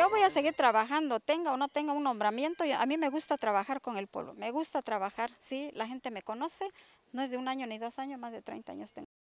yo voy a seguir trabajando, tenga o no tenga un nombramiento. A mí me gusta trabajar con el pueblo, me gusta trabajar, sí, la gente me conoce, no es de un año ni dos años, más de 30 años tengo.